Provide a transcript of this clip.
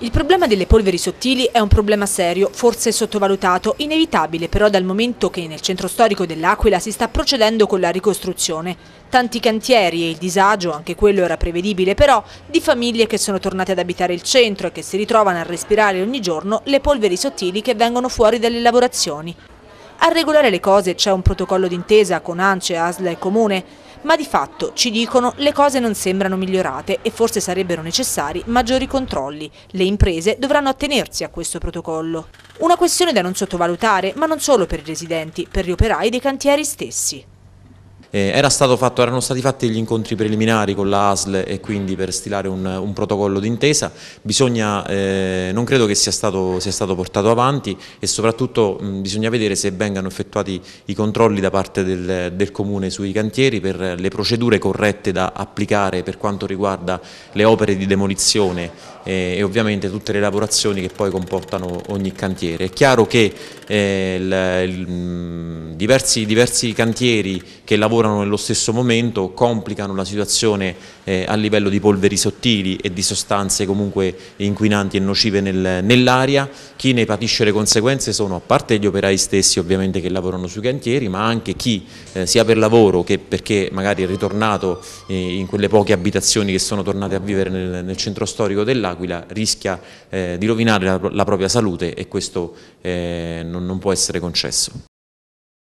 Il problema delle polveri sottili è un problema serio, forse sottovalutato, inevitabile però dal momento che nel centro storico dell'Aquila si sta procedendo con la ricostruzione. Tanti cantieri e il disagio, anche quello era prevedibile però, di famiglie che sono tornate ad abitare il centro e che si ritrovano a respirare ogni giorno le polveri sottili che vengono fuori dalle lavorazioni. A regolare le cose c'è un protocollo d'intesa con ANCE, Asla e Comune, ma di fatto, ci dicono, le cose non sembrano migliorate e forse sarebbero necessari maggiori controlli. Le imprese dovranno attenersi a questo protocollo. Una questione da non sottovalutare, ma non solo per i residenti, per gli operai dei cantieri stessi. Eh, era fatto, erano stati fatti gli incontri preliminari con la ASL e quindi per stilare un, un protocollo d'intesa, eh, non credo che sia stato, sia stato, portato avanti e soprattutto mh, bisogna vedere se vengano effettuati i controlli da parte del, del Comune sui cantieri per le procedure corrette da applicare per quanto riguarda le opere di demolizione e ovviamente tutte le lavorazioni che poi comportano ogni cantiere. È chiaro che eh, il, il, mm, diversi, diversi, cantieri che lavorano nello stesso momento complicano la situazione eh, a livello di polveri sottili e di sostanze comunque inquinanti e nocive nel, nell'aria, chi ne patisce le conseguenze sono a parte gli operai stessi ovviamente che lavorano sui cantieri, ma anche chi eh, sia per lavoro che perché magari è ritornato eh, in quelle poche abitazioni che sono tornate a vivere nel, nel centro storico dell'Aquila dell'Aquila rischia eh, di rovinare la, la, propria salute e questo eh, non, non può essere concesso.